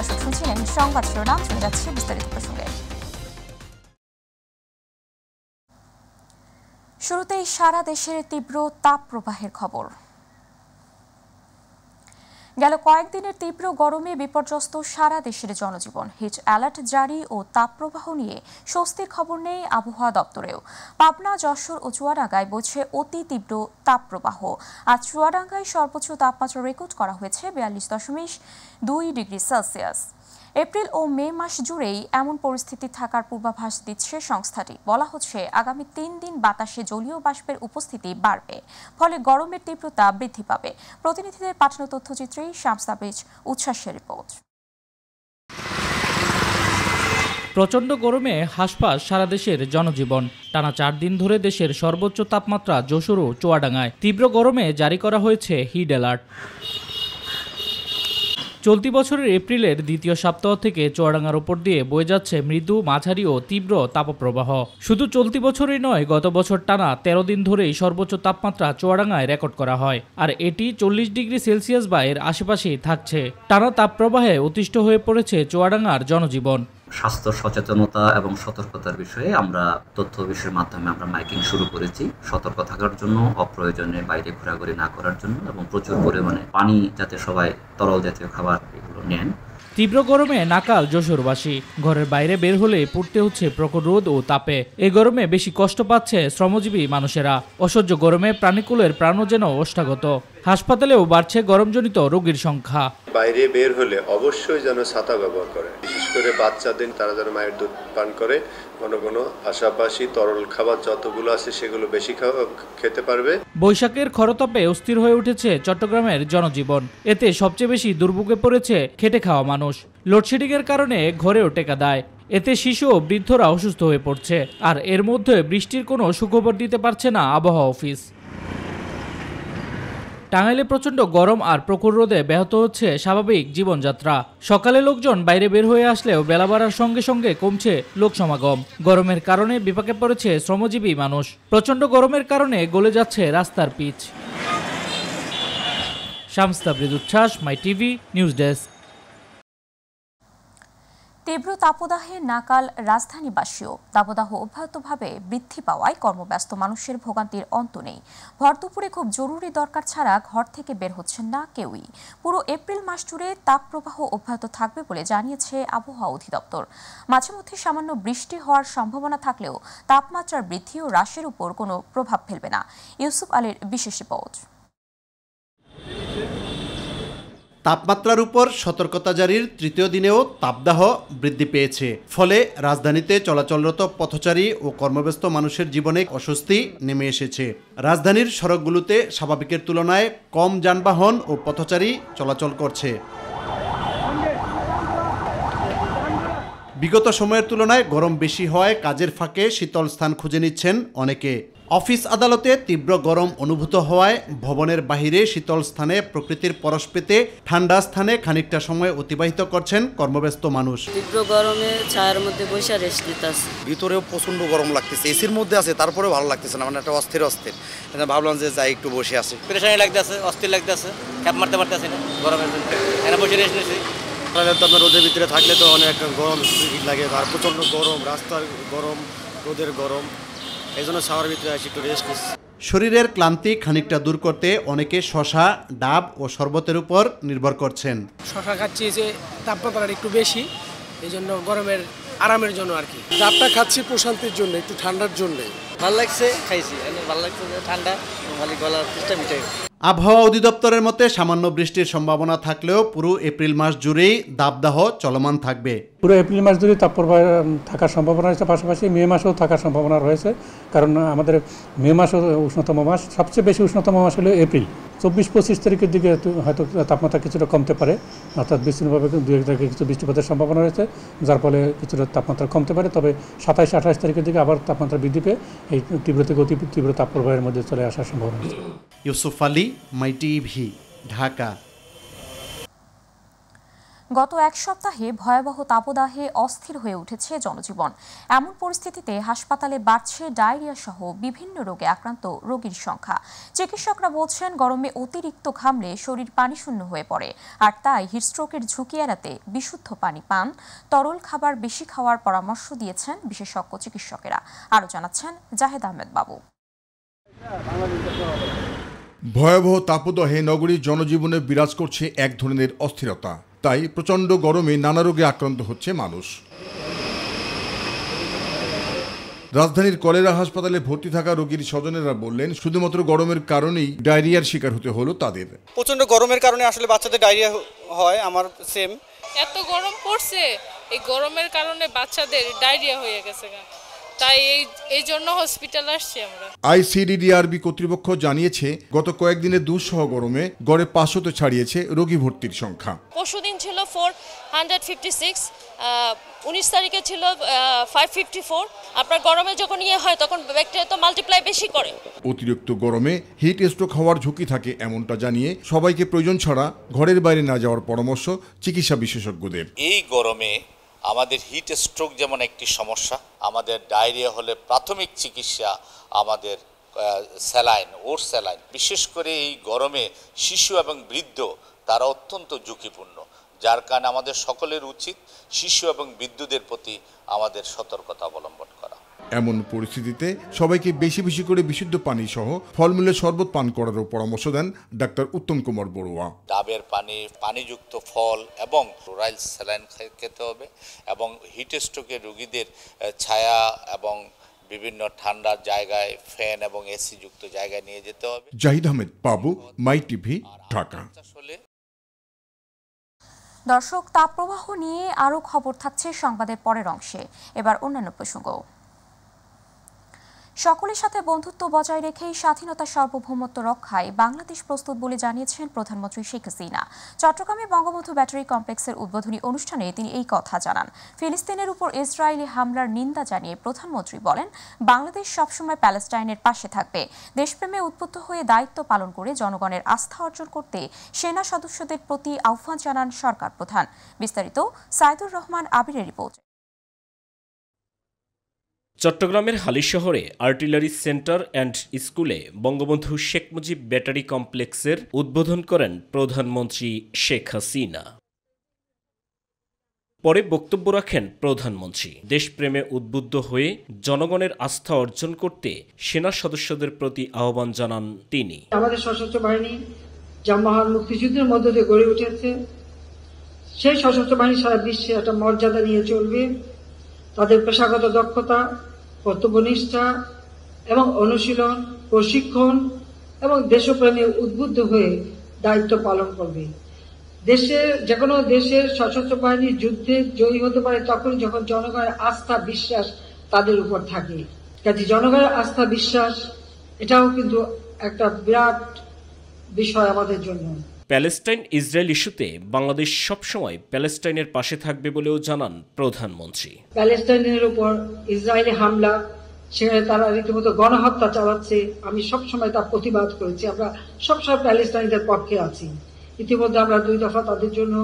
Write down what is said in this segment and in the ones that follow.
দর্শক শুনছিলেন সংবাদ শিরোনাম চলে যাচ্ছে বিস্তারিত প্রসঙ্গে শুরুতেই সারা দেশের তীব্র তাপপ্রবাহের খবর গেল কয়েকদিনের তীব্র গরমে বিপর্যস্ত সারা দেশের জনজীবন হিট অ্যালার্ট জারি ও তাপপ্রবাহ নিয়ে স্বস্তির খবর নেই আবহাওয়া দপ্তরেও পাবনা যশোর ও চুয়াডাঙ্গায় বইছে অতি তীব্র তাপপ্রবাহ আজ চুয়াডাঙ্গায় সর্বোচ্চ তাপমাত্রা রেকর্ড করা হয়েছে বিয়াল্লিশ দশমিক দুই ডিগ্রি সেলসিয়াস এপ্রিল ও মে মাস জুড়েই এমন পরিস্থিতি থাকার পূর্বাভাস দিচ্ছে সংস্থাটি বলা হচ্ছে আগামী তিন দিন বাতাসে জলীয় বাষ্পের উপস্থিতি বাড়বে ফলে গরমের তীব্রতা বৃদ্ধি পাবে প্রতিনিধিদের পাঠানো তথ্যচিত্রে শামসাবেজ উচ্ছ্বাসের রিপোর্ট প্রচণ্ড গরমে হাসপাস সারা দেশের জনজীবন টানা চার দিন ধরে দেশের সর্বোচ্চ তাপমাত্রা যশোর ও চুয়াডাঙ্গায় তীব্র গরমে জারি করা হয়েছে হিট অ্যালার্ট চলতি বছরের এপ্রিলের দ্বিতীয় সপ্তাহ থেকে চুয়াডাঙ্গার উপর দিয়ে বয়ে যাচ্ছে মৃদু মাঝারি ও তীব্র তাপপ্রবাহ শুধু চলতি বছরই নয় গত বছর টানা তেরো দিন ধরেই সর্বোচ্চ তাপমাত্রা চুয়াডাঙ্গায় রেকর্ড করা হয় আর এটি চল্লিশ ডিগ্রি সেলসিয়াস বা এর আশেপাশেই থাকছে টানা তাপপ্রবাহে অতিষ্ঠ হয়ে পড়েছে চুয়াডাঙ্গার জনজীবন স্বাস্থ্য সচেতনতা এবং সতর্কতার বিষয়ে আমরা তথ্য বিষয়ের মাধ্যমে আমরা মাইকিং শুরু করেছি সতর্ক থাকার জন্য অপ্রয়োজনে বাইরে ঘোরাঘুরি না করার জন্য এবং প্রচুর পরিমাণে পানি যাতে সবাই তরল জাতীয় খাবার এগুলো নেন তীব্র গরমে নাকাল যশোরবাসী ঘরের বাইরে বের হলে পড়তে হচ্ছে প্রকট রোদ ও তাপে এই গরমে বেশি কষ্ট পাচ্ছে শ্রমজীবী মানুষেরা অসহ্য গরমে প্রাণীকুলের প্রাণও যেন অষ্টাগত হাসপাতালেও বাড়ছে গরমজনিত রোগীর সংখ্যা বাইরে বের হলে অবশ্যই যেন ছাতা ব্যবহার করে বিশেষ করে বাচ্চাদের তারা যেন মায়ের দুধ পান করে ঘন ঘন পাশাপাশি তরল খাবার যতগুলো আছে সেগুলো বেশি খেতে পারবে বৈশাখের খরতাপে অস্থির হয়ে উঠেছে চট্টগ্রামের জনজীবন এতে সবচেয়ে বেশি দুর্ভোগে পড়েছে খেটে খাওয়া মানুষ লোডশেডিং এর কারণে ঘরেও টেকা দেয় এতে শিশু ও বৃদ্ধরা অসুস্থ হয়ে পড়ছে আর এর মধ্যে বৃষ্টির কোনো সুখবর দিতে পারছে না আবহাওয়া অফিস টাঙ্গাইলে প্রচণ্ড গরম আর প্রখর রোদে ব্যাহত হচ্ছে স্বাভাবিক জীবনযাত্রা সকালে লোকজন বাইরে বের হয়ে আসলেও বেলা বাড়ার সঙ্গে সঙ্গে কমছে লোক সমাগম গরমের কারণে বিপাকে পড়েছে শ্রমজীবী মানুষ প্রচণ্ড গরমের কারণে গলে যাচ্ছে রাস্তার পিচ শামস্তা উচ্ছ্বাস মাই টিভি নিউজ ডেস্ক তীব্র তাপদাহে নাকাল রাজধানীবাসীও তাপদাহ অব্যাহতভাবে বৃদ্ধি পাওয়ায় কর্মব্যস্ত মানুষের ভোগান্তির অন্ত নেই ভরদুপুরে খুব জরুরি দরকার ছাড়া ঘর থেকে বের হচ্ছেন না কেউই পুরো এপ্রিল মাস জুড়ে তাপপ্রবাহ অব্যাহত থাকবে বলে জানিয়েছে আবহাওয়া অধিদপ্তর মাঝে মধ্যে সামান্য বৃষ্টি হওয়ার সম্ভাবনা থাকলেও তাপমাত্রার বৃদ্ধি ও হ্রাসের উপর কোনো প্রভাব ফেলবে না ইউসুফ আলীর বিশেষ রিপোর্ট তাপমাত্রার উপর সতর্কতা জারির তৃতীয় দিনেও তাপদাহ বৃদ্ধি পেয়েছে ফলে রাজধানীতে চলাচলরত পথচারী ও কর্মব্যস্ত মানুষের জীবনে অস্বস্তি নেমে এসেছে রাজধানীর সড়কগুলোতে স্বাভাবিকের তুলনায় কম যানবাহন ও পথচারী চলাচল করছে বিগত সময়ের তুলনায় গরম বেশি হওয়ায় কাজের ফাঁকে শীতল স্থান খুঁজে নিচ্ছেন অনেকে অফিস আদালতে তীব্র গরম অনুভূত হওয়ায় ভবনের বাহিরে শীতল স্থানে প্রকৃতির পরশ পেতে ঠান্ডা স্থানে খানিকটা সময় অতিবাহিত করছেন কর্মব্যস্ত মানুষ তীব্র গরমে ছায়ের মধ্যে বসে রেস্ট নিতেছে ভিতরেও প্রচন্ড গরম লাগতেছে এসির মধ্যে আছে তারপরে ভালো লাগতেছে না মানে একটা অস্থির অস্থির ভাবলাম যে যাই একটু বসে আসি লাগতে লাগতেছে অস্থির লাগতেছে ক্যাপ মারতে আসে না গরমের জন্য বসে রেস্ট নিয়েছি তো রোদের ভিতরে থাকলে তো অনেক গরম লাগে আর প্রচণ্ড গরম রাস্তার গরম রোদের গরম এই জন্য ভিতরে আসি একটু রেস্ট নিচ্ছি শরীরের ক্লান্তি খানিকটা দূর করতে অনেকে শশা ডাব ও শরবতের উপর নির্ভর করছেন শশা খাচ্ছি যে তাপমাত্রা একটু বেশি এই জন্য গরমের আরামের জন্য আর কি ডাবটা খাচ্ছি প্রশান্তির জন্য একটু ঠান্ডার জন্য ভালো লাগছে খাইছি ভালো লাগছে ঠান্ডা গলার চেষ্টা মিটাই আবহাওয়া অধিদপ্তরের মতে সামান্য বৃষ্টির সম্ভাবনা থাকলেও পুরো এপ্রিল মাস জুড়েই দাবদাহ চলমান থাকবে পুরো এপ্রিল মাস জুড়ে তাপপ্রবাহ থাকার সম্ভাবনা রয়েছে পাশাপাশি মে মাসেও থাকার সম্ভাবনা রয়েছে কারণ আমাদের মে মাসও উষ্ণতম মাস সবচেয়ে বেশি উষ্ণতম মাস হলো এপ্রিল চব্বিশ পঁচিশ তারিখের দিকে হয়তো তাপমাত্রা কিছুটা কমতে পারে অর্থাৎ বিচ্ছিন্নভাবে দু এক তারিখে কিছু বৃষ্টিপাতের সম্ভাবনা রয়েছে যার ফলে কিছুটা তাপমাত্রা কমতে পারে তবে সাতাইশ আঠাশ তারিখের দিকে আবার তাপমাত্রা বৃদ্ধি পেয়ে এই তীব্র থেকে অতি তীব্র তাপপ্রবাহের মধ্যে চলে আসার সম্ভাবনা ইউসুফ আলী মাই টিভি ঢাকা গত এক সপ্তাহে ভয়াবহ তাপদাহে অস্থির হয়ে উঠেছে জনজীবন এমন পরিস্থিতিতে হাসপাতালে বাড়ছে ডায়রিয়া সহ বিভিন্ন রোগে আক্রান্ত রোগীর সংখ্যা চিকিৎসকরা বলছেন গরমে অতিরিক্ত ঘামলে শরীর পানি শূন্য হয়ে পড়ে আর তাই হিটস্ট্রোকের ঝুঁকি এড়াতে বিশুদ্ধ পানি পান তরল খাবার বেশি খাওয়ার পরামর্শ দিয়েছেন বিশেষজ্ঞ চিকিৎসকেরা আরও জানাচ্ছেন জাহেদ আহমেদ বাবু ভয়াবহ তাপদহে নগরীর জনজীবনে বিরাজ করছে এক ধরনের অস্থিরতা তাই প্রচণ্ড গরমে নানা রোগে আক্রান্ত হচ্ছে মানুষ রাজধানীর কলেরা হাসপাতালে ভর্তি থাকা রোগীর স্বজনেরা বললেন শুধুমাত্র গরমের কারণেই ডায়রিয়ার শিকার হতে হলো তাদের প্রচণ্ড গরমের কারণে আসলে বাচ্চাদের ডায়রিয়া হয় আমার সেম এত গরম পড়ছে এই গরমের কারণে বাচ্চাদের ডায়রিয়া হয়ে গেছে তাই এই এই জন্য হসপিটাল আসছি আমরা আইসিডিডিআরবি কর্তৃপক্ষ জানিয়েছে গত কয়েকদিনে দুঃসহ গরমে গড়ে পাঁচশোতে ছাড়িয়েছে রোগী ভর্তির সংখ্যা পরশুদিন ছিল ফোর হান্ড্রেড ফিফটি সিক্স উনিশ তারিখে ছিল ফাইভ ফিফটি ফোর আপনার গরমে যখন ইয়ে হয় তখন ব্যাকটেরিয়া তো মাল্টিপ্লাই বেশি করে অতিরিক্ত গরমে হিট স্ট্রোক হওয়ার ঝুঁকি থাকে এমনটা জানিয়ে সবাইকে প্রয়োজন ছাড়া ঘরের বাইরে না যাওয়ার পরামর্শ চিকিৎসা বিশেষজ্ঞদের এই গরমে আমাদের হিট স্ট্রোক যেমন একটি সমস্যা আমাদের ডায়রিয়া হলে প্রাথমিক চিকিৎসা আমাদের স্যালাইন ওর স্যালাইন বিশেষ করে এই গরমে শিশু এবং বৃদ্ধ তারা অত্যন্ত ঝুঁকিপূর্ণ যার কারণে আমাদের সকলের উচিত শিশু এবং বিদ্যুতের প্রতি আমাদের সতর্কতা অবলম্বন করা এমন পরিস্থিতিতে সবাইকে বেশি বেশি করে বিশুদ্ধ পানি সহ ফলমূলের শরবত পান করারও পরামর্শ দেন ডাক্তার উত্তম কুমার বড়ুয়া ডাবের পানি পানিযুক্ত ফল এবং রাইল স্যালাইন খেতে হবে এবং হিট স্ট্রোকের রোগীদের ছায়া এবং বিভিন্ন ঠান্ডা জায়গায় ফ্যান এবং এসি যুক্ত জায়গায় নিয়ে যেতে হবে জাহিদ আহমেদ বাবু মাই টিভি ঢাকা দর্শক তাপপ্রবাহ নিয়ে আরও খবর থাকছে সংবাদের পরের অংশে এবার অন্যান্য প্রসঙ্গ সকলের সাথে বন্ধুত্ব বজায় রেখেই স্বাধীনতা সার্বভৌমত্ব রক্ষায় বাংলাদেশ প্রস্তুত বলে জানিয়েছেন প্রধানমন্ত্রী শেখ হাসিনা চট্টগ্রামে বঙ্গবন্ধু ব্যাটারি কমপ্লেক্সের উদ্বোধনী অনুষ্ঠানে তিনি এই কথা জানান ফিলিস্তিনের উপর ইসরায়েলি হামলার নিন্দা জানিয়ে প্রধানমন্ত্রী বলেন বাংলাদেশ সবসময় প্যালেস্টাইনের পাশে থাকবে দেশপ্রেমে উদ্বুদ্ধ হয়ে দায়িত্ব পালন করে জনগণের আস্থা অর্জন করতে সেনা সদস্যদের প্রতি আহ্বান জানান সরকার প্রধান বিস্তারিত সাইদুর রহমান আবিরের রিপোর্ট চট্টগ্রামের হালি শহরে আর্টিলারি সেন্টার অ্যান্ড স্কুলে বঙ্গবন্ধু শেখ মুজিব ব্যাটারি কমপ্লেক্সের উদ্বোধন করেন প্রধানমন্ত্রী শেখ হাসিনা পরে বক্তব্য রাখেন প্রধানমন্ত্রী দেশপ্রেমে উদ্বুদ্ধ হয়ে জনগণের আস্থা অর্জন করতে সেনা সদস্যদের প্রতি আহ্বান জানান তিনি আমাদের সশস্ত্র বাহিনী যা মহান মুক্তিযুদ্ধের মধ্য দিয়ে গড়ে উঠেছে সেই সশস্ত্র বাহিনী সারা বিশ্বে একটা মর্যাদা নিয়ে চলবে তাদের পেশাগত দক্ষতা কর্তব্যনিষ্ঠা এবং অনুশীলন প্রশিক্ষণ এবং দেশপ্রেমে উদ্বুদ্ধ হয়ে দায়িত্ব পালন করবে দেশের যে কোনো দেশের সশস্ত্র বাহিনী যুদ্ধে জয়ী হতে পারে তখন যখন জনগণের আস্থা বিশ্বাস তাদের উপর থাকে কাজে জনগণের আস্থা বিশ্বাস এটাও কিন্তু একটা বিরাট বিষয় আমাদের জন্য প্যালেস্টাইন ইসরায়েল ইস্যুতে বাংলাদেশ সবসময় প্যালেস্টাইনের পাশে থাকবে বলেও জানান প্রধানমন্ত্রী প্যালেস্টাইনের উপর ইসরায়েলি হামলা সেখানে তারা রীতিমতো গণহত্যা চালাচ্ছে আমি সবসময় তার প্রতিবাদ করেছি আমরা সবসময় প্যালেস্টাইনদের পক্ষে আছি ইতিমধ্যে আমরা দুই দফা তাদের জন্য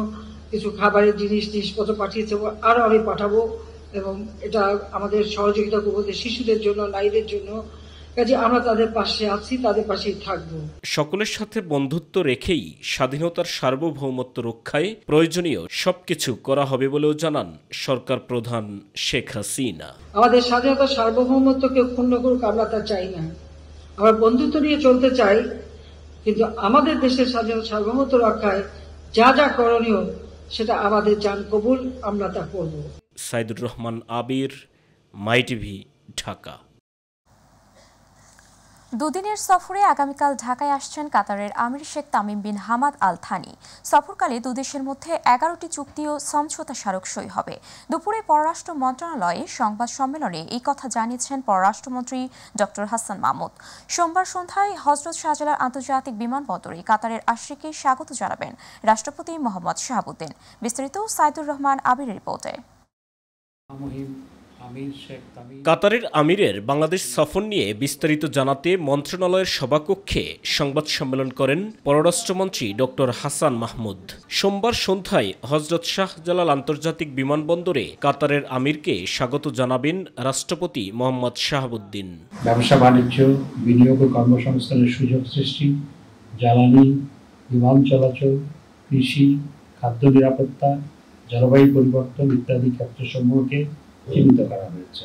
কিছু খাবারের জিনিস জিনিসপত্র পাঠিয়েছি আরো আমি পাঠাবো এবং এটা আমাদের সহযোগিতা করবো শিশুদের জন্য নারীদের জন্য কাজে আমরা তাদের পাশে আছি তাদের পাশেই থাকব সকলের সাথে বন্ধুত্ব রেখেই স্বাধীনতার সার্বভৌমত্ব রক্ষায় প্রয়োজনীয় সবকিছু করা হবে বলেও জানান সরকার প্রধান শেখ হাসিনা আমাদের স্বাধীনতার সার্বভৌমত্বকে ক্ষুণ্ণ করুক আমরা তা চাই না আমরা বন্ধুত্ব নিয়ে চলতে চাই কিন্তু আমাদের দেশের স্বাধীনতা সার্বভৌমত্ব রক্ষায় যা যা করণীয় সেটা আমাদের চান কবুল আমরা তা করব সাইদুর রহমান আবির মাই টিভি ঢাকা দুদিনের সফরে আগামীকাল ঢাকায় আসছেন কাতারের Amir Sheikh Tamim bin Hamad Al Thani সফরকালে দুদেশের মধ্যে এগারোটি চুক্তি ও সমঝোতা স্মারক সই হবে দুপুরে পররাষ্ট্র মন্ত্রণালয়ে সংবাদ সম্মেলনে এই কথা জানিয়েছেন পররাষ্ট্রমন্ত্রী ড হাসান মাহমুদ সোমবার সন্ধ্যায় হজরত শাহজালাল আন্তর্জাতিক বিমানবন্দরে কাতারের আশ্রিকে স্বাগত জানাবেন রাষ্ট্রপতি মোহাম্মদ শাহাবুদ্দিন বিস্তারিত সাইদুর রহমান আবির রিপোর্টে কাতারের আমিরের বাংলাদেশ সফর নিয়ে বিস্তারিত জানাতে মন্ত্রণালয়ের সভাকক্ষে সংবাদ সম্মেলন করেন পররাষ্ট্রমন্ত্রী ডক্টর হাসান মাহমুদ সোমবার সন্ধ্যায় হজরত শাহজালাল আন্তর্জাতিক বিমানবন্দরে কাতারের আমিরকে স্বাগত জানাবেন রাষ্ট্রপতি মোহাম্মদ শাহাবুদ্দিন ব্যবসা বাণিজ্য বিনিয়োগ কর্মসংস্থানের সুযোগ সৃষ্টি জ্বালানি বিমান চলাচল কৃষি খাদ্য নিরাপত্তা জলবায়ু পরিবর্তন ইত্যাদি ক্ষেত্রসমূহকে চিহ্নিত করা হয়েছে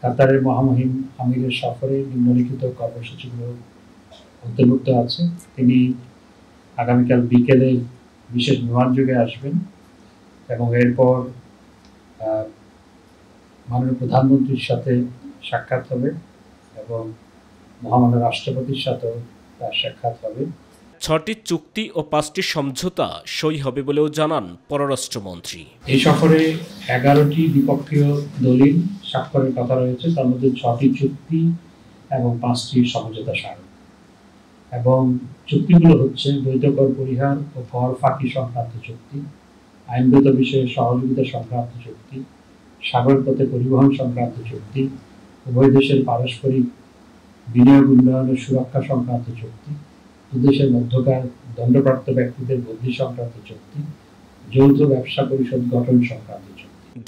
কাতারের মহামহিম আমিরের সফরে নিম্নলিখিত কর্মসূচিগুলো অন্তর্ভুক্ত আছে তিনি আগামীকাল বিকেলে বিশেষ বিমান যুগে আসবেন এবং এরপর মাননীয় প্রধানমন্ত্রীর সাথে সাক্ষাৎ হবে এবং মহামান্য রাষ্ট্রপতির সাথেও তার সাক্ষাৎ হবে ছটি চুক্তি ও পাঁচটি সমঝোতা সই হবে বলেও জানান পররাষ্ট্রমন্ত্রী এই সফরে এগারোটি দ্বিপক্ষীয় দলিল স্বাক্ষরের কথা রয়েছে তার মধ্যে ছটি চুক্তি এবং পাঁচটি সমঝোতা স্মারক এবং চুক্তিগুলো হচ্ছে দ্বৈতকর পরিহার ও কর ফাঁকি সংক্রান্ত চুক্তি আইনগত বিষয়ে সহযোগিতা সংক্রান্ত চুক্তি সাগর পথে পরিবহন সংক্রান্ত চুক্তি উভয় দেশের পারস্পরিক বিনিয়োগ উন্নয়নের সুরক্ষা সংক্রান্ত চুক্তি দুদেশের মধ্যকার দণ্ডপ্রাপ্ত ব্যক্তিদের বদলি সংক্রান্ত চুক্তি যৌথ ব্যবসা পরিষদ গঠন সংক্রান্ত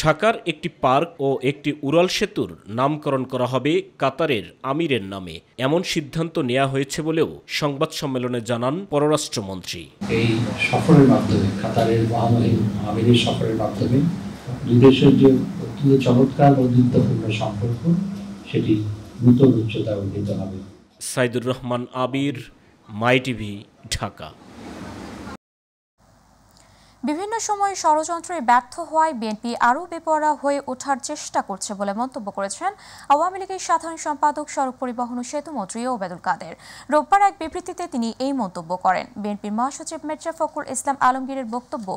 ঢাকার একটি পার্ক ও একটি উড়াল সেতুর নামকরণ করা হবে কাতারের আমিরের নামে এমন সিদ্ধান্ত নেওয়া হয়েছে বলেও সংবাদ সম্মেলনে জানান পররাষ্ট্রমন্ত্রী এই সফরের মাধ্যমে কাতারের আমিরের সফরের মাধ্যমে দুই দেশের যে অত্যন্ত চমৎকার বন্ধুত্বপূর্ণ সম্পর্ক সেটি নূতন উচ্চতা উন্নীত হবে সাইদুর রহমান আবির माइट भी ढाका বিভিন্ন সময় ষড়যন্ত্রে ব্যর্থ হওয়ায় বিএনপি আরও বেপরা হয়ে ওঠার চেষ্টা করছে বলে মন্তব্য করেছেন আওয়ামী লীগের সাধারণ সম্পাদক সড়ক পরিবহন ও সেতু মন্ত্রী ওবেদুল কাদের রোববার এক বিবৃতিতে তিনি এই মন্তব্য করেন বিএনপির মহাসচিব মির্জা ফখরুল ইসলাম আলমগীরের বক্তব্য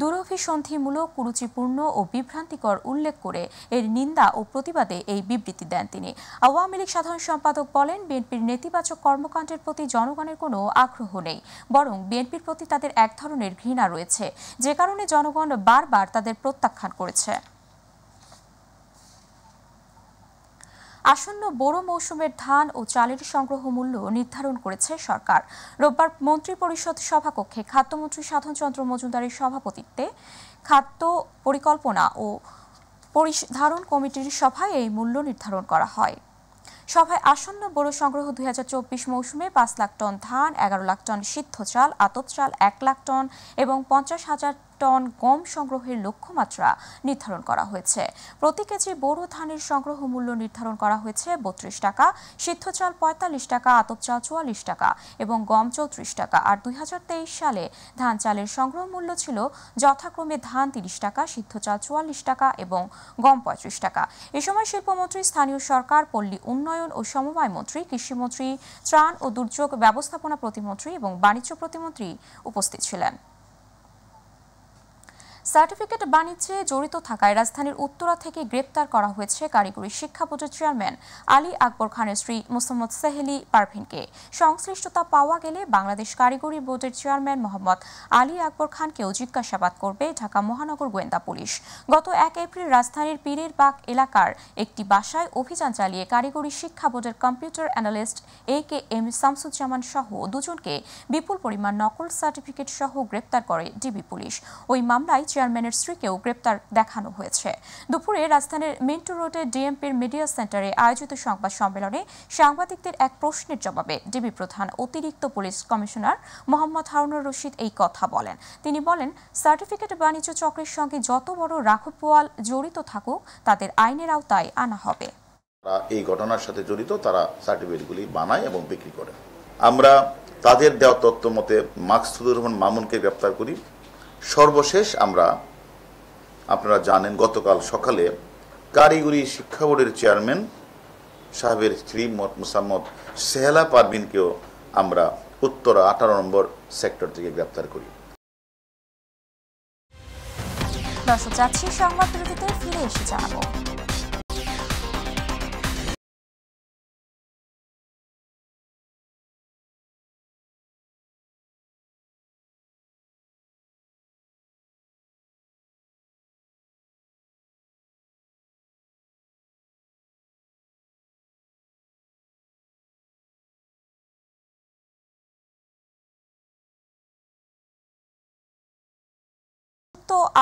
দুরভিসন্ধিমূলক কুরুচিপূর্ণ ও বিভ্রান্তিকর উল্লেখ করে এর নিন্দা ও প্রতিবাদে এই বিবৃতি দেন তিনি আওয়ামী লীগ সাধারণ সম্পাদক বলেন বিএনপির নেতিবাচক কর্মকাণ্ডের প্রতি জনগণের কোনো আগ্রহ নেই বরং বিএনপির প্রতি তাদের এক ধরনের ঘৃণা রয়েছে যে কারণে জনগণ বারবার তাদের প্রত্যাখ্যান করেছে আসন্ন বোরো মৌসুমের ধান ও চালের সংগ্রহ মূল্য নির্ধারণ করেছে সরকার রোববার মন্ত্রিপরিষদ সভাকক্ষে খাদ্যমন্ত্রী সাধনচন্দ্র মজুমদারের সভাপতিত্বে খাদ্য পরিকল্পনা ও পরিধারণ কমিটির সভায় এই মূল্য নির্ধারণ করা হয় সভায় আসন্ন বড় সংগ্রহ দুই মৌসুমে পাঁচ লাখ টন ধান এগারো লাখ টন সিদ্ধ চাল আতপ চাল এক লাখ টন এবং পঞ্চাশ হাজার টন গম সংগ্রহের লক্ষ্যমাত্রা নির্ধারণ করা হয়েছে প্রতি কেজি বোরো ধানের সংগ্রহ মূল্য নির্ধারণ করা হয়েছে বত্রিশ টাকা সিদ্ধ চাল পঁয়তাল্লিশ টাকা আতপ চাল চুয়াল্লিশ টাকা এবং গম চৌত্রিশ টাকা আর দুই সালে ধান চালের সংগ্রহ মূল্য ছিল যথাক্রমে ধান তিরিশ টাকা সিদ্ধ চাল চুয়াল্লিশ টাকা এবং গম পঁয়ত্রিশ টাকা এ সময় শিল্পমন্ত্রী স্থানীয় সরকার পল্লী উন্নয়ন ও সমবায় মন্ত্রী কৃষিমন্ত্রী ত্রাণ ও দুর্যোগ ব্যবস্থাপনা প্রতিমন্ত্রী এবং বাণিজ্য প্রতিমন্ত্রী উপস্থিত ছিলেন সার্টিফিকেট বাণিজ্যে জড়িত থাকায় রাজধানীর উত্তরা থেকে গ্রেপ্তার করা হয়েছে কারিগরি শিক্ষা বোর্ডের চেয়ারম্যান আলী আকবর খানের স্ত্রী মোসাম্মদ সেহেলি পারভিনকে সংশ্লিষ্টতা পাওয়া গেলে বাংলাদেশ কারিগরি বোর্ডের চেয়ারম্যান মোহাম্মদ আলী আকবর খানকেও জিজ্ঞাসাবাদ করবে ঢাকা মহানগর গোয়েন্দা পুলিশ গত এক এপ্রিল রাজধানীর পীরের বাগ এলাকার একটি বাসায় অভিযান চালিয়ে কারিগরি শিক্ষা বোর্ডের computer analyst A K M Shamsuzzaman সহ দুজনকে বিপুল পরিমাণ নকল সার্টিফিকেট সহ গ্রেপ্তার করে ডিবি পুলিশ ওই মামলায় চেয়ারম্যানের স্ত্রীকেও গ্রেপ্তার দেখানো হয়েছে দুপুরে রাজধানীর মিন্টু রোডে ডিএমপির মিডিয়া সেন্টারে আয়োজিত সংবাদ সম্মেলনে সাংবাদিকদের এক প্রশ্নের জবাবে ডিবি প্রধান অতিরিক্ত পুলিশ কমিশনার মোহাম্মদ হারুনুর রশিদ এই কথা বলেন তিনি বলেন সার্টিফিকেট বাণিজ্য চক্রের সঙ্গে যত বড় রাঘব পোয়াল জড়িত থাকুক তাদের আইনের আওতায় আনা হবে তারা এই ঘটনার সাথে জড়িত তারা সার্টিফিকেটগুলি বানায় এবং বিক্রি করে আমরা তাদের দেওয়া তথ্য মতে মাকসুদুর রহমান মামুনকে গ্রেপ্তার করি সর্বশেষ আমরা আপনারা জানেন গতকাল সকালে কারিগরি শিক্ষা বোর্ডের চেয়ারম্যান সাহেবের স্ত্রী মোসাম্মদ সেহেলা পারভিনকেও আমরা উত্তরা আঠারো নম্বর সেক্টর থেকে গ্রেপ্তার করি দর্শক যাচ্ছি সংবাদ ফিরে এসে জানাবো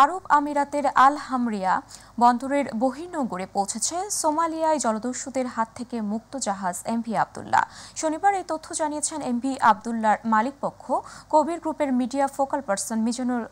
আরব আমিরাতের আল হামরিয়া বন্দরের বহির্নগরে পৌঁছেছে সোমালিয়ায় জলদস্যুদের হাত থেকে মুক্ত জাহাজ এমভি আবদুল্লাহ শনিবার এই তথ্য জানিয়েছেন এমভি আবদুল্লার মালিকপক্ষ কবির গ্রুপের media focal person Mizanur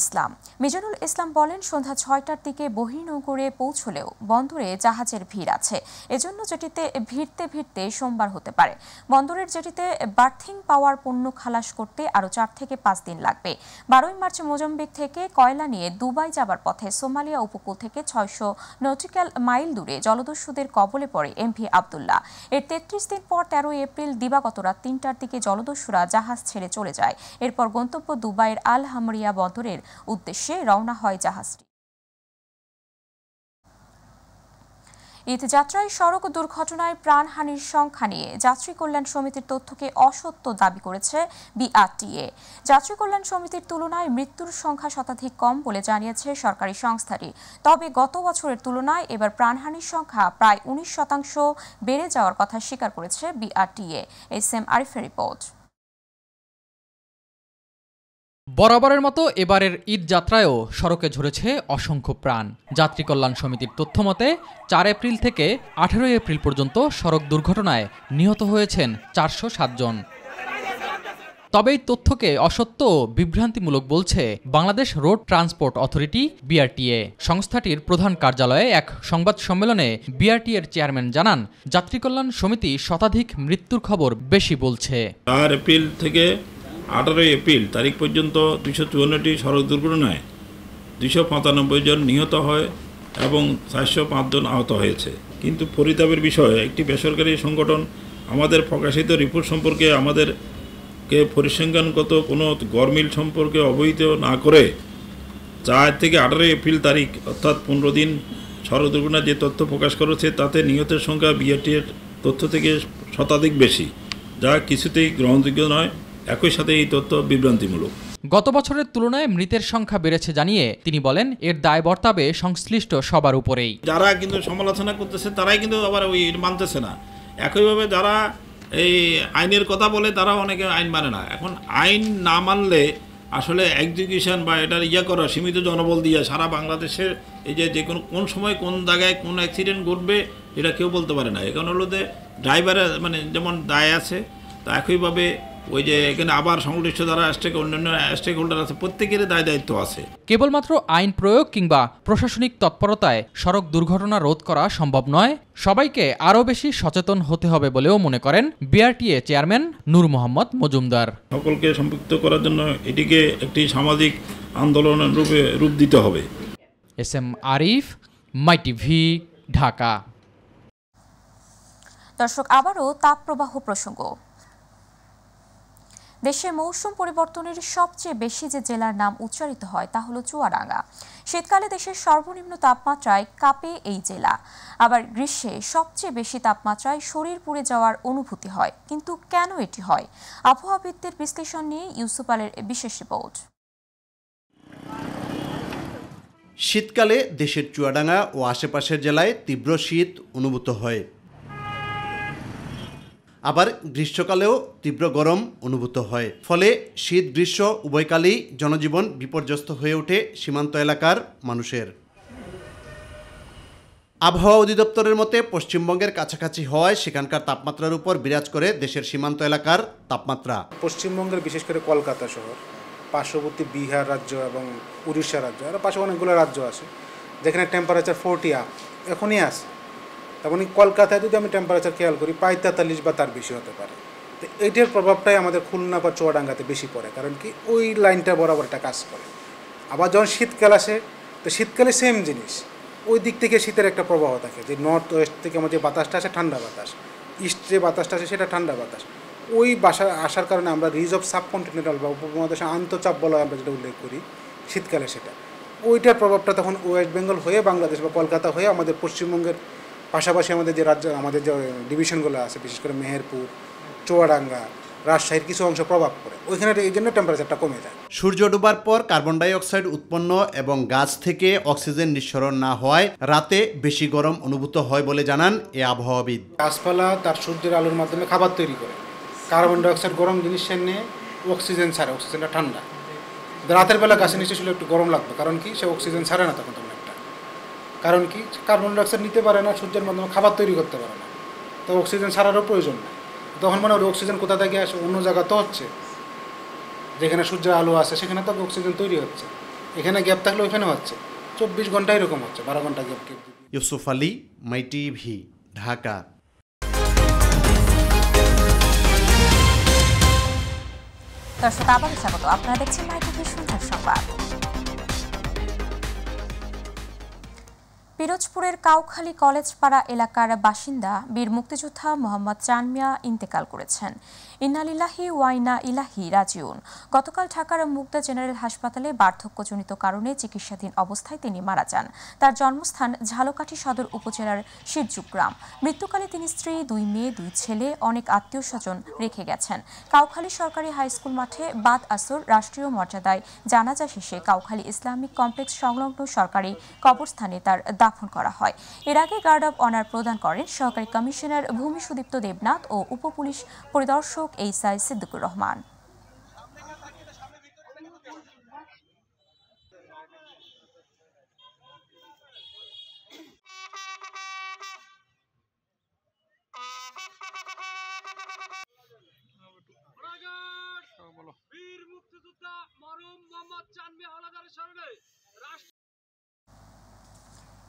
Islam Mizanul Islam বলেন সন্ধ্যা ছয়টার দিকে বহির্নগরে পৌঁছলেও বন্দরে জাহাজের ভিড় আছে এজন্য জেটিতে ভিড়তে ভিড়তে সোমবার হতে পারে বন্দরের জেটিতে বার্থিং পাওয়ার পণ্য খালাস করতে আরও চার থেকে পাঁচ দিন লাগবে বারোই মার্চ মোজাম্বিক থেকে কয়লা নিয়ে দুবাই যাবার পথে সোমালিয়া উপকূল থেকে ছয়শো নটিক্যাল মাইল দূরে জলদস্যুদের কবলে পড়ে এমভি আবদুল্লাহ এর তেত্রিশ দিন পর তেরোই এপ্রিল দিবাগত রাত তিনটার দিকে জলদস্যুরা জাহাজ ছেড়ে চলে যায় এরপর গন্তব্য দুবাইয়ের আল হামরিয়া বন্দরের বন্দরের উদ্দেশ্যে রওনা হয় জাহাজটি যাত্রায় সড়ক দুর্ঘটনায় প্রাণহানির সংখ্যা নিয়ে যাত্রী কল্যাণ সমিতির তথ্যকে অসত্য দাবি করেছে বিআরটিএ যাত্রী কল্যাণ সমিতির তুলনায় মৃত্যুর সংখ্যা শতাধিক কম বলে জানিয়েছে সরকারি সংস্থাটি তবে গত বছরের তুলনায় এবার প্রাণহানির সংখ্যা প্রায় উনিশ শতাংশ বেড়ে যাওয়ার কথা স্বীকার করেছে বিআরটিএ এস এম আরিফের রিপোর্ট বরাবরের মতো এবারের ঈদ যাত্রায়ও সড়কে ঝরেছে অসংখ্য প্রাণ যাত্রী কল্যাণ সমিতির তথ্য মতে চার এপ্রিল থেকে আঠেরোই এপ্রিল পর্যন্ত সড়ক দুর্ঘটনায় নিহত হয়েছেন চারশো সাতজন তবে এই তথ্যকে অসত্য বিভ্রান্তিমূলক বলছে Bangladesh road transport authority BRTA সংস্থাটির প্রধান কার্যালয়ে এক সংবাদ সম্মেলনে বিআরটিএর চেয়ারম্যান জানান যাত্রী কল্যাণ সমিতি শতাধিক মৃত্যুর খবর বেশি বলছে চার এপ্রিল থেকে আঠারোই এপ্রিল তারিখ পর্যন্ত দুশো চুয়ান্নটি সড়ক দুর্ঘটনায় দুশো পঁচানব্বই জন নিহত হয় এবং চারশো পাঁচজন আহত হয়েছে কিন্তু পরিতাপের বিষয়ে একটি বেসরকারি সংগঠন আমাদের প্রকাশিত রিপোর্ট সম্পর্কে আমাদেরকে পরিসংখ্যানগত কোনো গরমিল সম্পর্কে অবহিত না করে চার থেকে আঠারোই এপ্রিল তারিখ অর্থাৎ পনেরো দিন সড়ক দুর্ঘটনা যে তথ্য প্রকাশ করেছে তাতে নিহতের সংখ্যা বিআরটিএর তথ্য থেকে শতাধিক বেশি যা কিছুতেই গ্রহণযোগ্য নয় একই সাথে এই তথ্য বিভ্রান্তিমূলক গত বছরের তুলনায় মৃতের সংখ্যা বেড়েছে জানিয়ে তিনি বলেন এর দায় বর্তাবে সংশ্লিষ্ট সবার উপরেই যারা কিন্তু সমালোচনা করতেছে তারাই কিন্তু আবার ওই মানতেছে না একইভাবে যারা এই আইনের কথা বলে তারা অনেকে আইন মানে না এখন আইন না মানলে আসলে এক্সিকিউশন বা এটার ইয়ে করা সীমিত জনবল দিয়ে সারা বাংলাদেশে এই যে যে কোনো কোন সময় কোন জায়গায় কোন অ্যাক্সিডেন্ট ঘটবে এটা কেউ বলতে পারে না এখন হলো যে ড্রাইভারের মানে যেমন দায় আছে তা একইভাবে ওই যে এখানে আবার সংশ্লিষ্ট যারা স্টেক অন্যান্য স্টেক হোল্ডার আছে প্রত্যেকের দায় দায়িত্ব আছে কেবলমাত্র আইন প্রয়োগ কিংবা প্রশাসনিক তৎপরতায় সড়ক দুর্ঘটনা রোধ করা সম্ভব নয় সবাইকে আরও বেশি সচেতন হতে হবে বলেও মনে করেন বিআরটিএ চেয়ারম্যান নূর মোহাম্মদ মজুমদার সকলকে সম্পৃক্ত করার জন্য এটিকে একটি সামাজিক আন্দোলনের রূপে রূপ দিতে হবে S M Arif My TV Dhaka দর্শক আবারও তাপপ্রবাহ প্রসঙ্গ দেশে মৌসুম পরিবর্তনের সবচেয়ে বেশি যে জেলার নাম উচ্চারিত হয় তা হলো চুয়াডাঙ্গা শীতকালে দেশের সর্বনিম্ন তাপমাত্রায় কাঁপে এই জেলা আবার গ্রীষ্মে সবচেয়ে বেশি তাপমাত্রায় শরীর পুড়ে যাওয়ার অনুভূতি হয় কিন্তু কেন এটি হয় আবহাওয়াবিদদের বিশ্লেষণ নিয়ে ইউসুফ আলের বিশেষ রিপোর্ট শীতকালে দেশের চুয়াডাঙ্গা ও আশেপাশের জেলায় তীব্র শীত অনুভূত হয় আবার গ্রীষ্মকালেও তীব্র গরম অনুভূত হয় ফলে শীত গ্রীষ্ম উভয়কালেই জনজীবন বিপর্যস্ত হয়ে ওঠে সীমান্ত এলাকার মানুষের আবহাওয়া অধিদপ্তরের মতে পশ্চিমবঙ্গের কাছাকাছি হওয়ায় সেখানকার তাপমাত্রার উপর বিরাজ করে দেশের সীমান্ত এলাকার তাপমাত্রা পশ্চিমবঙ্গের বিশেষ করে কলকাতা শহর পার্শ্ববর্তী বিহার রাজ্য এবং উড়িষ্যা রাজ্য আর পাশে অনেকগুলো রাজ্য আছে যেখানে টেম্পারেচার ফোরটি আপ এখনই আছে এবং কলকাতায় যদি আমি টেম্পারেচার খেয়াল করি প্রায় তেতাল্লিশ বা তার বেশি হতে পারে তো এইটার প্রভাবটাই আমাদের খুলনা বা চুয়াডাঙ্গাতে বেশি পড়ে কারণ কি ওই লাইনটা বরাবর একটা কাজ করে আবার যখন শীতকাল আসে তো শীতকালে সেম জিনিস ওই দিক থেকে শীতের একটা প্রবাহ থাকে যে নর্থ ওয়েস্ট থেকে আমার যে বাতাসটা আসে ঠান্ডা বাতাস ইস্ট যে বাতাসটা আসে সেটা ঠান্ডা বাতাস ওই বাসা আসার কারণে আমরা রিজ অফ সাবকন্টিনেন্টাল বা উপমহাদেশে আন্তচাপ বলা আমরা যেটা উল্লেখ করি শীতকালে সেটা ওইটার প্রভাবটা তখন ওয়েস্ট বেঙ্গল হয়ে বাংলাদেশ বা কলকাতা হয়ে আমাদের পশ্চিমবঙ্গের পাশাপাশি আমাদের যে রাজ্য আমাদের যে ডিভিশনগুলো আছে বিশেষ করে মেহেরপুর চুয়াডাঙ্গা রাজশাহীর কিছু অংশ প্রভাব পড়ে ওইখানে এই জন্য টেম্পারেচারটা কমে যায় সূর্য ডোবার পর কার্বন ডাইঅক্সাইড উৎপন্ন এবং গাছ থেকে অক্সিজেন নিঃসরণ না হওয়ায় রাতে বেশি গরম অনুভূত হয় বলে জানান এ আবহাওয়াবিদ গাছপালা তার সূর্যের আলোর মাধ্যমে খাবার তৈরি করে কার্বন ডাইঅক্সাইড গরম জিনিস নিয়ে অক্সিজেন ছাড়ে অক্সিজেনটা ঠান্ডা রাতের বেলা গাছের নিচে ছিল একটু গরম লাগবে কারণ কি সে অক্সিজেন ছাড়ে না তখন কারণ কি কার্বন ডাইঅক্সাইড নিতে পারে না সূর্যের মাধ্যমে খাবার তৈরি করতে পারে না তো অক্সিজেন ছাড়ারও প্রয়োজন নেই তখন মানে ওর অক্সিজেন কোথা থেকে আসে অন্য জায়গা তো হচ্ছে যেখানে সূর্যের আলো আছে সেখানে তো অক্সিজেন তৈরি হচ্ছে এখানে গ্যাপ থাকলে ওইখানে হচ্ছে চব্বিশ ঘন্টা এরকম হচ্ছে বারো ঘন্টা gap gap Yusuf Ali My TV Dhaka দর্শক আবার স্বাগত আপনারা দেখছেন মাই সুন্দর সংবাদ পিরোজপুরের কাউখালী কলেজপাড়া এলাকার বাসিন্দা বীর মুক্তিযোদ্ধা মোহাম্মদ চানমিয়া ইন্তেকাল করেছেন ইনালিলাহি ওয়াইনা ইলাহি রাজিউন গতকাল ঢাকার মুক্তা জেনারেল হাসপাতালে বার্ধক্যজনিত কারণে চিকিৎসাধীন অবস্থায় তিনি মারা যান তার জন্মস্থান ঝালকাঠি সদর উপজেলার শিরজুক গ্রাম মৃত্যুকালে তিনি স্ত্রী দুই মেয়ে দুই ছেলে অনেক আত্মীয় স্বজন রেখে গেছেন কাউখালী সরকারি হাইস্কুল মাঠে বাদ আসর রাষ্ট্রীয় মর্যাদায় জানাজা শেষে কাউখালী ইসলামিক কমপ্লেক্স সংলগ্ন সরকারি কবরস্থানে তার দাফন করা হয় এর আগে গার্ড অব অনার প্রদান করেন সহকারী কমিশনার ভূমি সুদীপ্ত দেবনাথ ও উপপুলিশ পরিদর্শক সম্পাদক আই সিদ্দিকুর রহমান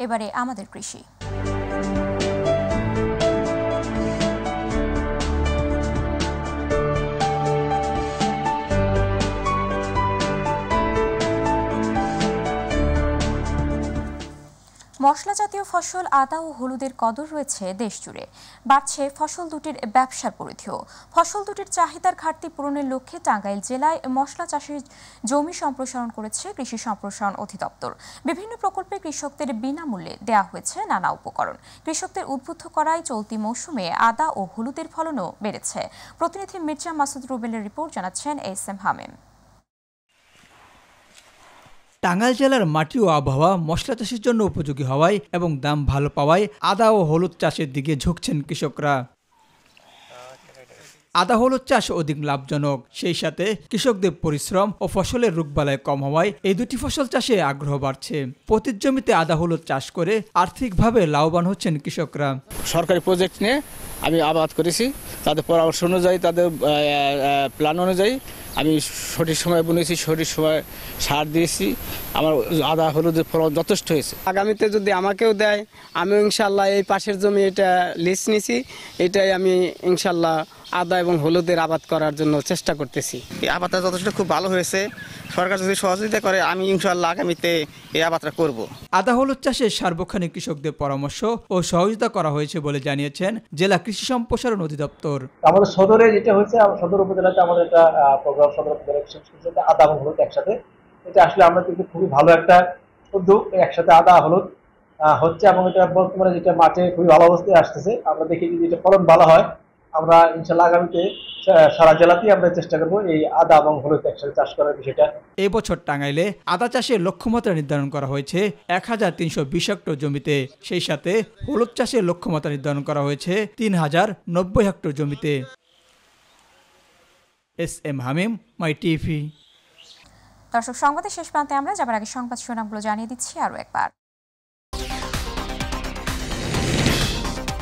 এবারে আমাদের কৃষি মশলা জাতীয় ফসল আদা ও হলুদের কদর রয়েছে দেশজুড়ে বাড়ছে ফসল দুটির ব্যবসার পরিধিও ফসল দুটির চাহিদার ঘাটতি পূরণের লক্ষ্যে টাঙ্গাইল জেলায় মশলা চাষের জমি সম্প্রসারণ করেছে কৃষি সম্প্রসারণ অধিদপ্তর বিভিন্ন প্রকল্পে কৃষকদের বিনামূল্যে দেয়া হয়েছে নানা উপকরণ কৃষকদের উদ্বুদ্ধ করায় চলতি মৌসুমে আদা ও হলুদের ফলনও বেড়েছে প্রতিনিধি মির্জা মাসুদ রুবেলের রিপোর্ট জানাচ্ছেন এস এম হামেম টাঙ্গাইল জেলার মাটি ও আবহাওয়া মশলা চাষের জন্য উপযোগী হওয়ায় এবং দাম ভালো পাওয়ায় আদা ও হলুদ চাষের দিকে ঝুঁকছেন কৃষকরা আদা হলুদ চাষ অধিক লাভজনক সেই সাথে কৃষকদের পরিশ্রম ও ফসলের রোগবালায় কম হওয়ায় এই দুটি ফসল চাষে আগ্রহ বাড়ছে পতির জমিতে আদা হলুদ চাষ করে আর্থিকভাবে লাভবান হচ্ছেন কৃষকরা সরকারি প্রজেক্ট নিয়ে আমি আবাদ করেছি তাদের পরামর্শ অনুযায়ী তাদের প্ল্যান অনুযায়ী আমি সঠিক সময় বুনেছি সঠিক সময় সার দিয়েছি আমার আদা হলুদের ফলন যথেষ্ট হয়েছে আগামীতে যদি আমাকেও দেয় আমি ইনশাল্লাহ এই পাশের জমি এটা লিস্ট নিছি এটাই আমি ইনশাল্লাহ আদা এবং হলুদের আবাদ করার জন্য চেষ্টা করতেছি এই আবাদটা যথেষ্ট খুব ভালো হয়েছে সরকার যদি সহযোগিতা করে আমি ইনশাল্লাহ আগামীতে এই আবাদটা করব আদা হলুদ চাষে সার্বক্ষণিক কৃষকদের পরামর্শ ও সহযোগিতা করা হয়েছে বলে জানিয়েছেন জেলা কৃষি সম্প্রসারণ অধিদপ্তর আমাদের সদরে যেটা হয়েছে সদর উপজেলাতে আমাদের একটা প্রোগ্রাম সদর উপজেলা আদা এবং হলুদ একসাথে এটা আসলে আমরা কিন্তু খুবই ভালো একটা উদ্যোগ একসাথে আদা হলুদ হচ্ছে এবং এটা বর্তমানে যেটা মাঠে খুবই ভালো অবস্থায় আসতেছে আমরা দেখি যদি এটা ফলন ভালো হয় আমরা ইনশাল্লাহ আগামীতে সারা জেলাতেই আমরা চেষ্টা করব এই আদা এবং হলুদ একসাথে চাষ করার বিষয়টা এবছর টাঙ্গাইলে আদা চাষের লক্ষ্যমাত্রা নির্ধারণ করা হয়েছে এক হাজার তিনশো বিশ হেক্টর জমিতে সেই সাথে হলুদ চাষের লক্ষ্যমাত্রা নির্ধারণ করা হয়েছে তিন হাজার নব্বই হেক্টর জমিতে S M Hamim My TV দর্শক সংবাদের শেষ প্রান্তে আমরা যাবার আগে সংবাদ শিরোনামগুলো জানিয়ে দিচ্ছি আরও একবার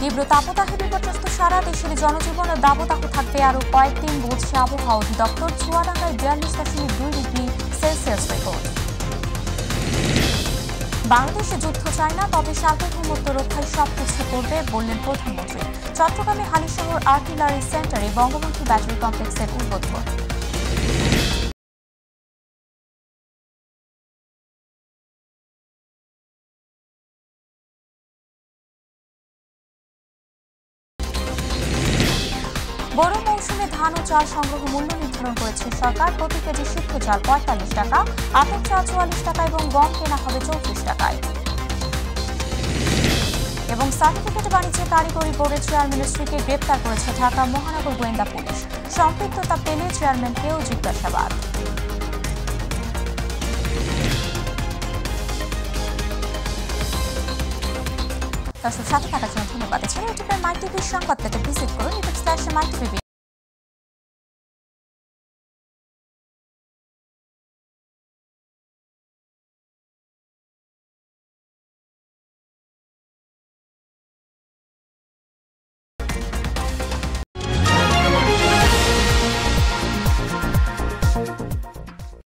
তীব্র তাপদাহে বিপর্যস্ত সারা দেশের জনজীবন দাবদাহ থাকবে আরও কয়েকদিন বলছে আবহাওয়া অধিদপ্তর চুয়াডাঙ্গায় বিয়াল্লিশ দশমিক দুই ডিগ্রি সেলসিয়াস রেকর্ড বাংলাদেশে যুদ্ধ চায় না তবে সার্বভৌমত্ব রক্ষায় কিছু করবে বললেন প্রধানমন্ত্রী চট্টগ্রামে হালিশহর আর্টিলারি সেন্টারে বঙ্গবন্ধু ব্যাটারি কমপ্লেক্সের উদ্বোধন দামে ধান ও চাল সংগ্রহ মূল্য নির্ধারণ করেছে সরকার প্রতি কেজি সিদ্ধ চাল পঁয়তাল্লিশ টাকা আতপ চাল চুয়াল্লিশ টাকা এবং গম কেনা হবে চৌত্রিশ টাকায় এবং সার্টিফিকেট বাণিজ্যে কারিগরি বোর্ডের চেয়ারম্যান স্ত্রীকে গ্রেপ্তার করেছে ঢাকা মহানগর গোয়েন্দা পুলিশ সম্পৃক্ততা পেলে চেয়ারম্যানকেও জিজ্ঞাসাবাদ দর্শক সাথে থাকার জন্য ধন্যবাদ এছাড়া ইউটিউবের মাই সংবাদ পেতে ভিজিট করুন ইউটিউব স্ল্যাশ মাইটিভি